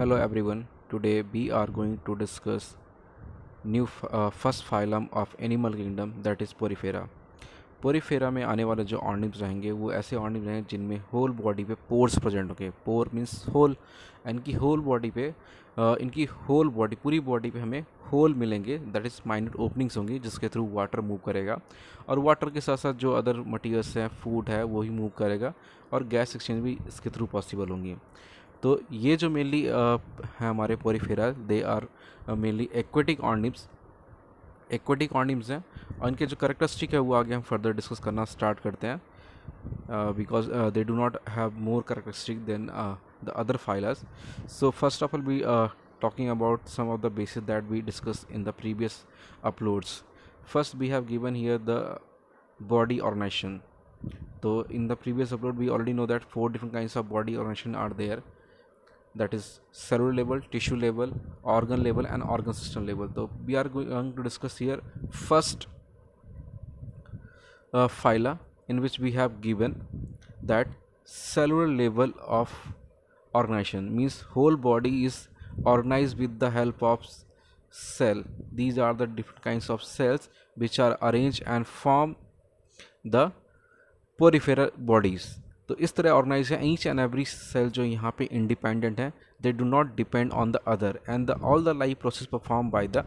hello everyone today we are going to discuss new uh, first phylum of animal kingdom that is porifera porifera में आने वाले जो ऑर्निप्स रहेंगे वो ऐसे ऑर्निप्स रहेंगे जिनमें होल बॉडी पे पोर्स प्रेजेंट होंगे पोर मीन्स होल इनकी होल बॉडी पे uh, इनकी होल बॉडी पूरी बॉडी पे हमें होल मिलेंगे दैट इज़ माइंड ओपनिंग्स होंगी जिसके थ्रू वाटर मूव करेगा और वाटर के साथ साथ जो अदर मटीरियल्स हैं फूड है वो ही मूव करेगा और गैस एक्सचेंज भी इसके थ्रू पॉसिबल होंगी तो ये जो मेनली है हमारे porifera they are mainly aquatic organisms aquatic organisms हैं और इनके जो करेक्टरिस्टिक है वो आगे हम फर्दर डिस्कस करना स्टार्ट करते हैं because they do not have more characteristic than the other phylums so first of all we talking about some of the basis that we discuss in the previous uploads first we have given here the body organization तो in the previous upload we already know that four different kind of body organization are there that is cellular level, tissue level, organ level and organ system level. So we are going to discuss here first uh, phyla in which we have given that cellular level of organization means whole body is organized with the help of cell these are the different kinds of cells which are arranged and form the peripheral bodies तो इस तरह है each and every cell जो यहाँ पे independent है they do not depend on the other and the all the life process perform by the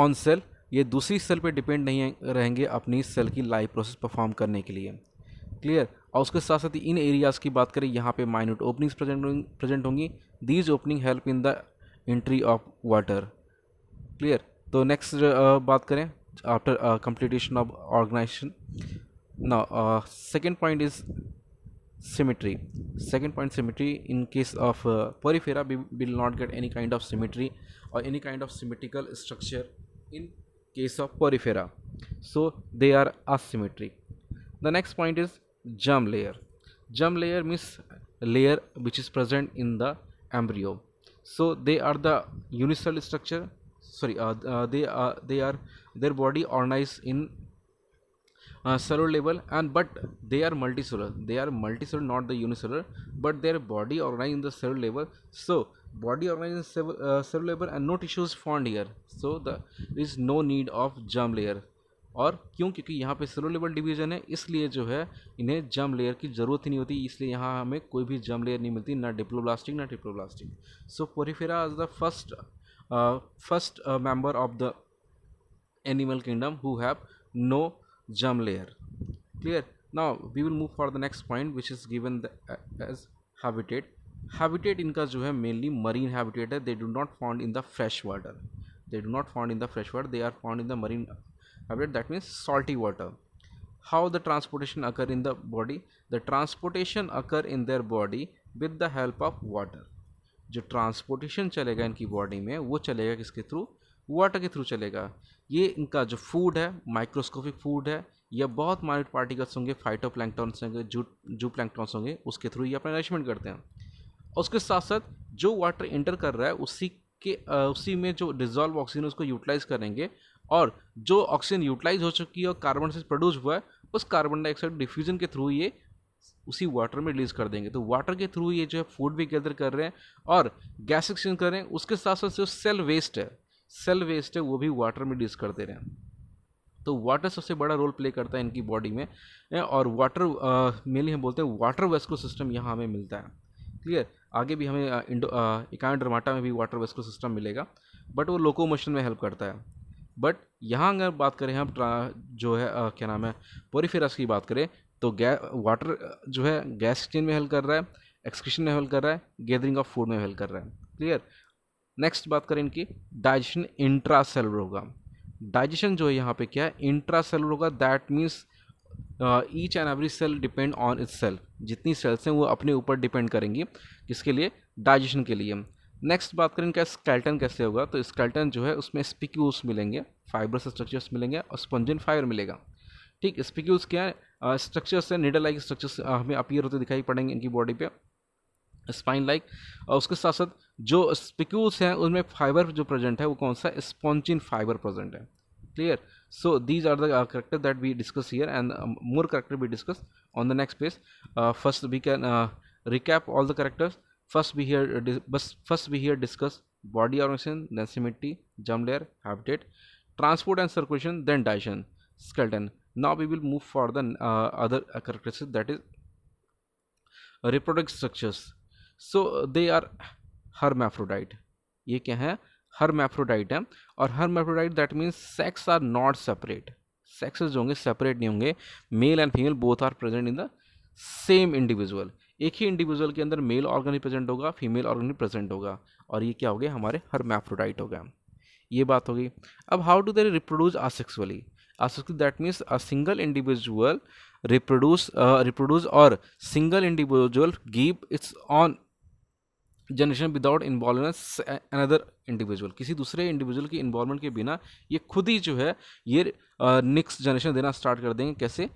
own cell ये दूसरी सेल पे डिपेंड नहीं रहेंगे अपनी सेल की लाइफ प्रोसेस परफॉर्म करने के लिए क्लियर और उसके साथ साथ इन एरियाज़ की बात करें यहाँ पे माइनूट ओपनिंग्स प्रेजेंट प्रेजेंट होंगी these opening help in the entry of water clear तो नेक्स्ट uh, बात करें after completion of organization now uh, second point is symmetry second point symmetry in case of uh, porifera we will not get any kind of symmetry or any kind of symmetrical structure in case of porifera so they are asymmetric the next point is germ layer germ layer means layer which is present in the embryo so they are the unicellular structure sorry uh, uh, they are they are their body organized in cellular level and but they are multi cellular they are multi cellular not the unicellular but they are body organize in the cellular level so body organize in cell cellular level and no tissues found here so the is no need of germ layer और क्यों क्योंकि यहाँ पे level division है इसलिए जो है इन्हें जम लेयर की जरूरत ही नहीं होती इसलिए यहाँ हमें कोई भी जम लेयर नहीं मिलती ना डिप्लोब्लास्टिक ना triploblastic so porifera is the first first member of the animal kingdom who have no germ layer clear now we will move for the next point which is given the, uh, as habitat habitat इनका jo hai mainly marine habitat hai they do not found in the fresh water they do not found in the fresh water they are found in the marine habitat that means salty water how the transportation occur in the body the transportation occur in their body with the help of water जो transportation चलेगा इनकी body में वो चलेगा किसके through water के through चलेगा ये इनका जो फूड है माइक्रोस्कोपिक फूड है या बहुत माइनट पार्टिकल्स होंगे फाइटो प्लैंकटॉन्स होंगे जू जू प्लैंकटॉन्स होंगे उसके थ्रू ये अपना नरिशमेंट करते हैं और उसके साथ साथ जो वाटर इंटर कर रहा है उसी के उसी में जो डिजॉल्व ऑक्सीजन उसको यूटिलाइज करेंगे और जो ऑक्सीजन यूटिलाइज हो चुकी है और कार्बन से प्रोड्यूस हुआ है उस कार्बन डाइऑक्साइड डिफ्यूजन के थ्रू ये उसी वाटर में रिलीज़ कर देंगे तो वाटर के थ्रू ये जो है फूड भी गैदर कर रहे हैं और गैस एक्सचेंज कर रहे हैं उसके साथ साथ जो सेल वेस्ट है सेल वेस्ट है वो भी वाटर में डिस करते रहें रहे तो वाटर सबसे बड़ा रोल प्ले करता है इनकी बॉडी में और वाटर मेनली हम बोलते हैं वाटर वेस्कुलर सिस्टम यहाँ हमें मिलता है क्लियर आगे भी हमें इंडो इकानोडर्माटा में भी वाटर वेस्कुलर सिस्टम मिलेगा बट वो लोकोमोशन में हेल्प करता है बट यहाँ अगर बात करें हम जो है आ, क्या नाम है पोरीफेरस की बात करें तो गै वाटर जो है गैस चेन में हेल्प कर रहा है एक्सक्रीशन में हेल्प कर रहा है गैदरिंग ऑफ फूड में हेल्प कर रहा है क्लियर नेक्स्ट बात करें इनकी डाइजेशन इंट्रा सेलर होगा डाइजेशन जो है यहाँ पे क्या है इंट्रा सेलर होगा that means each and every cell depend on it cell जितनी सेल्स हैं वो अपने ऊपर डिपेंड करेंगी किसके लिए डाइजेशन के लिए नेक्स्ट बात करें इनका स्केल्टन कैसे होगा तो स्केल्टन जो है उसमें स्पिक्यूल्स मिलेंगे फाइबरस स्ट्रक्चर्स मिलेंगे और स्पंजन फाइबर मिलेगा ठीक स्पिक्यूल्स क्या है स्ट्रक्चर्स है निडल लाइक स्ट्रक्चर्स हमें अपीयर होते दिखाई पड़ेंगे इनकी बॉडी पे स्पाइन लाइक और उसके साथ साथ जो स्पिक्यूल्स हैं उनमें फाइबर जो प्रेजेंट है वो कौन सा स्पॉन्चिन फाइबर प्रेजेंट है clear so these are the character that we discuss here and more character we discuss on the next page first we can recap all the characters first we here बस first we here discuss body organization डेंसिमिटी germ layer habitat transport and circulation then digestion skeleton now we will move for the other characters that is reproductive structures so they are मैफ्रोडाइट ये क्या है hermaphrodite है और hermaphrodite that means sex are not separate sexes जो होंगे separate नहीं होंगे male and female both are present in the same individual एक ही इंडिविजुअल के अंदर मेल ऑर्गन ही प्रेजेंट होगा फीमेल ऑर्गन ही प्रेजेंट होगा और ये क्या हो गया हमारे हरमेफ्रोडाइट हो गया ये बात होगी अब how do they reproduce asexually asexual that means a single individual reproduce reproduce और single individual give its own generation without involvement another individual किसी दूसरे इंडिविजुअल की इन्वॉल्वमेंट के बिना ये खुद ही जो है ये नेक्स्ट जनरेशन देना स्टार्ट कर देंगे कैसे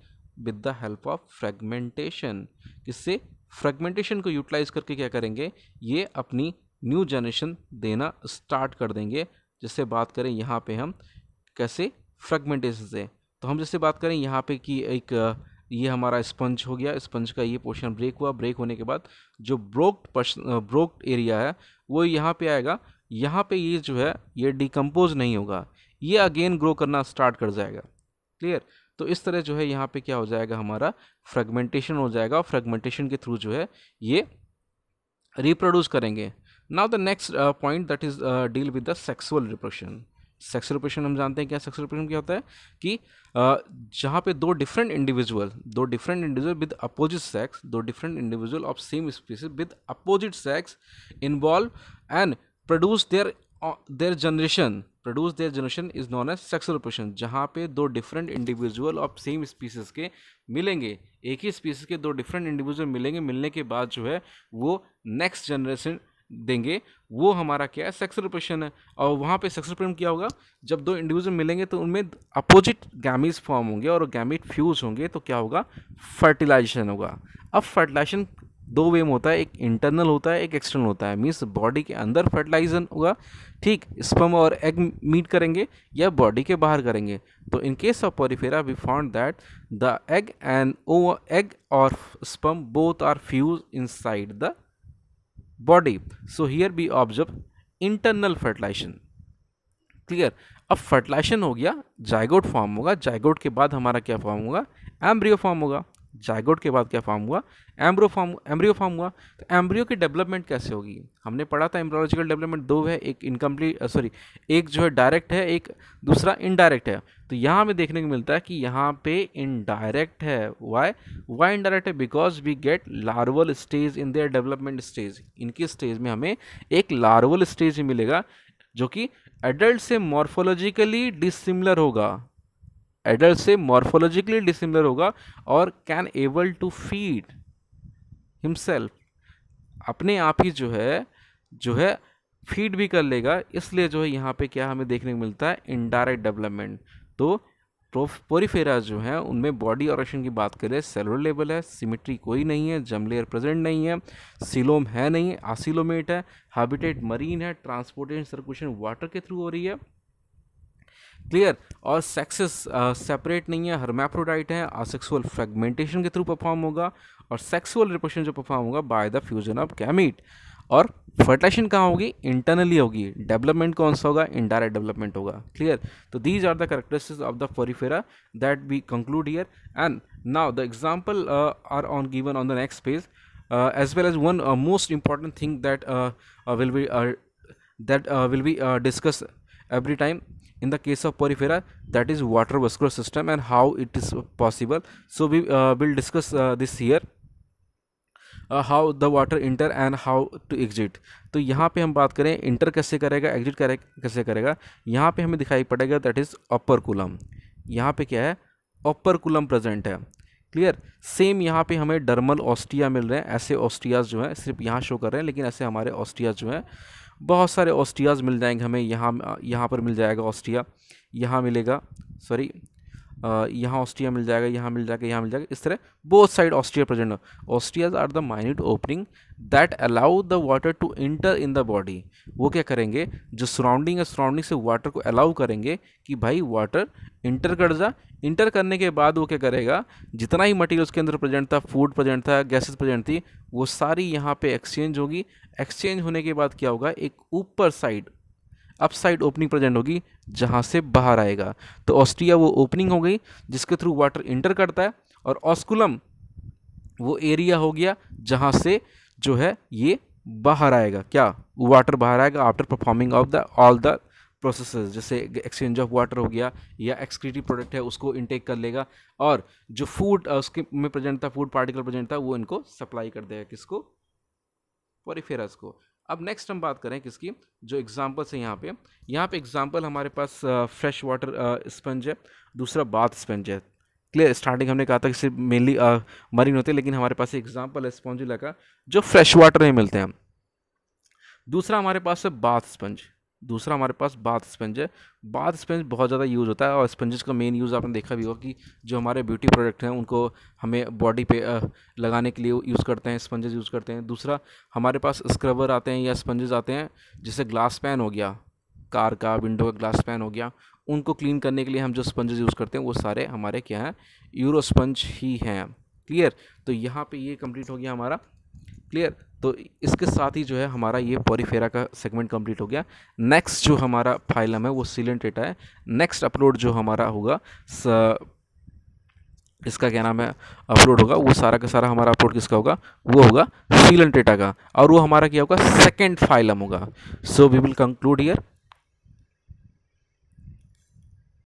with the help of fragmentation किससे फ्रेगमेंटेशन को यूटिलाइज करके क्या करेंगे ये अपनी न्यू जनरेशन देना स्टार्ट कर देंगे जैसे बात करें यहाँ पे हम कैसे फ्रेगमेंटेशन से तो हम जैसे बात करें यहाँ पे कि एक ये हमारा स्पंज हो गया स्पंज का ये पोर्शन ब्रेक हुआ ब्रेक होने के बाद जो ब्रोक्ड ब्रोक्ड एरिया है वो यहाँ पे आएगा यहाँ पे ये जो है ये डिकम्पोज नहीं होगा ये अगेन ग्रो करना स्टार्ट कर जाएगा क्लियर तो इस तरह जो है यहाँ पे क्या हो जाएगा हमारा फ्रेगमेंटेशन हो जाएगा फ्रेगमेंटेशन के थ्रू जो है ये रिप्रोड्यूस करेंगे now the next point that is deal with the sexual reproduction sex reproduction हम जानते हैं क्या सेक्स रिप्रेशन क्या होता है कि जहाँ पे दो डिफरेंट इंडिविजुअल दो different individual with opposite sex दो different individual of same species with opposite sex involve and produce their their generation produce their generation is known as sex reproduction जहाँ पे दो different individual of same species के मिलेंगे एक ही species के दो different individual मिलेंगे मिलने के बाद जो है वो नेक्स्ट जनरेशन देंगे वो हमारा क्या है सेक्स रिप्रेशन है और वहाँ पे सेक्स रिप्रेशन क्या होगा जब दो इंडिविजुअल मिलेंगे तो उनमें अपोजिट गैमिज फॉर्म होंगे और गैमिट फ्यूज होंगे तो क्या होगा फर्टिलाइजेशन होगा अब फर्टिलाइजेशन दो वे में होता है एक इंटरनल होता है एक एक्सटर्नल होता है मीन्स बॉडी के अंदर फर्टिलाइजन होगा ठीक स्पम और एग मीट करेंगे या बॉडी के बाहर करेंगे तो in case of porifera we found that the egg and ओ एग और sperm both are fuse inside the body so here we observe internal fertilization clear अब फर्टिलाइजेशन हो गया जायगोट फॉर्म होगा जायगोट के बाद हमारा क्या फॉर्म होगा एम्ब्रियो फॉर्म होगा जायगोट के बाद क्या फॉर्म हुआ एम्ब्रो फॉर्म एम्ब्रियो फॉर्म हुआ तो एम्ब्रियो की डेवलपमेंट कैसे होगी हमने पढ़ा था एम्ब्रोलॉजिकल डेवलपमेंट दो है एक इनकम्प्लीट सॉरी एक जो है डायरेक्ट है एक दूसरा इनडायरेक्ट है तो यहाँ हमें देखने को मिलता है कि यहाँ पे इनडायरेक्ट है वाई वाई इनडायरेक्ट है because we get larval stage in their development stage इनकी स्टेज में हमें एक लार्वल स्टेज ही मिलेगा जो कि एडल्ट से मॉर्फोलॉजिकली डिसिमिलर होगा एडल्ट से मॉर्फोलॉजिकली डिसिमिलर होगा और can able to feed himself अपने आप ही जो है जो है फीड भी कर लेगा इसलिए जो है यहाँ पे क्या हमें देखने को मिलता है इनडायरेक्ट डेवलपमेंट तो पोरीफेरा जो है उनमें बॉडी ऑरेशन की बात करें सेलुलर लेवल है सिमेट्री कोई नहीं है जमलेयर प्रेजेंट नहीं है सिलोम है नहीं आसिलोमेट है हैबिटेट मरीन है ट्रांसपोर्टेशन सर्कुलेशन वाटर के थ्रू हो रही है क्लियर और सेक्सेस सेपरेट नहीं है हरमैप्रोडाइट है आसेक्सुअल फ्रेगमेंटेशन के थ्रू परफॉर्म होगा और सेक्सुअल रिपोर्शन जो परफॉर्म होगा by the fusion of gamete और फर्टिलाइजेशन कहाँ होगी इंटरनली होगी डेवलपमेंट कौन सा होगा इनडायरेक्ट डेवलपमेंट होगा क्लियर तो these are the characteristics of the porifera that we conclude here and now the example are on given on the next page as well as one most important thing that will be that will be discuss every time in the case of porifera that is water vascular system and how it is possible so we uh, will discuss uh, this here uh, how the water enter and how to exit तो यहाँ पे हम बात करें enter कैसे करेगा exit करे कैसे करेगा यहाँ पे हमें दिखाई पड़ेगा that is upper कुलम यहाँ पे क्या है upper कुलम present है clear same यहाँ पे हमें dermal ostia मिल रहे हैं ऐसे ostias जो हैं सिर्फ यहाँ show कर रहे हैं लेकिन ऐसे हमारे ostias जो हैं बहुत सारे ऑस्ट्रियाज़ मिल जाएंगे हमें यहाँ यहाँ पर मिल जाएगा ऑस्ट्रिया यहाँ मिलेगा सॉरी यहाँ ऑस्ट्रिया मिल जाएगा यहाँ मिल जाएगा यहाँ मिल जाएगा इस तरह बोथ साइड ऑस्ट्रिया प्रेजेंट हो ostias are the minute opening that allow the water to enter in the body वो क्या करेंगे जो सराउंडिंग है सराउंडिंग से वाटर को अलाउ करेंगे कि भाई वाटर इंटर कर जा इंटर करने के बाद वो क्या करेगा जितना ही मटेरियल उसके अंदर प्रेजेंट था फूड प्रेजेंट था गैसेस प्रेजेंट थी वो सारी यहाँ पे एक्सचेंज होगी एक्सचेंज होने के बाद क्या होगा एक ऊपर साइड अपसाइड ओपनिंग प्रेजेंट होगी जहाँ से बाहर आएगा तो ऑस्ट्रिया वो ओपनिंग हो गई जिसके थ्रू वाटर इंटर करता है और ऑस्कुलम वो एरिया हो गया जहाँ से जो है ये बाहर आएगा क्या वाटर बाहर आएगा after performing of the all the process जैसे एक्सचेंज ऑफ वाटर हो गया या एक्सक्रीटिव प्रोडक्ट है उसको इनटेक कर लेगा और जो फूड उसके में प्रेजेंट था फूड पार्टिकल प्रेजेंट था वो इनको सप्लाई कर देगा किसको पॉरीफेरस को अब नेक्स्ट हम बात करें किसकी जो एग्ज़ाम्पल्स है यहाँ पे यहाँ पे एग्ज़ाम्पल हमारे पास फ्रेश वाटर स्पंज है दूसरा बाथ स्पंज है क्लियर स्टार्टिंग हमने कहा था कि सिर्फ मेनली मरीन होते हैं लेकिन हमारे पास एग्जाम्पल है स्पॉन्जुला का जो फ्रेश वाटर में मिलते हैं दूसरा हमारे पास है बाथ स्पंज दूसरा हमारे पास बाथ स्पंज है बाथ स्पंज बहुत ज़्यादा यूज़ होता है और स्पंजेस का मेन यूज़ आपने देखा भी होगा कि जो हमारे ब्यूटी प्रोडक्ट हैं उनको हमें बॉडी पे लगाने के लिए यूज़ करते हैं स्पंजेस यूज़ करते हैं दूसरा हमारे पास स्क्रबर आते हैं या स्पंजेस आते हैं जैसे ग्लास पैन हो गया कार का विंडो का ग्लास पैन हो गया उनको क्लीन करने के लिए हम जो स्पंजेस यूज़ करते हैं वो सारे हमारे क्या हैं यूरो स्पंज ही हैं क्लियर तो यहाँ पे ये कंप्लीट हो गया हमारा क्लियर तो इसके साथ ही जो है हमारा ये पॉरीफेरा का सेगमेंट कंप्लीट हो गया नेक्स्ट जो हमारा फाइलम है वो सीलेंट डेटा है नेक्स्ट अपलोड जो हमारा होगा इसका क्या नाम है अपलोड होगा वो सारा का सारा हमारा अपलोड किसका होगा वो होगा सीलन डेटा का और वो हमारा क्या होगा सेकेंड फाइलम होगा so we will conclude year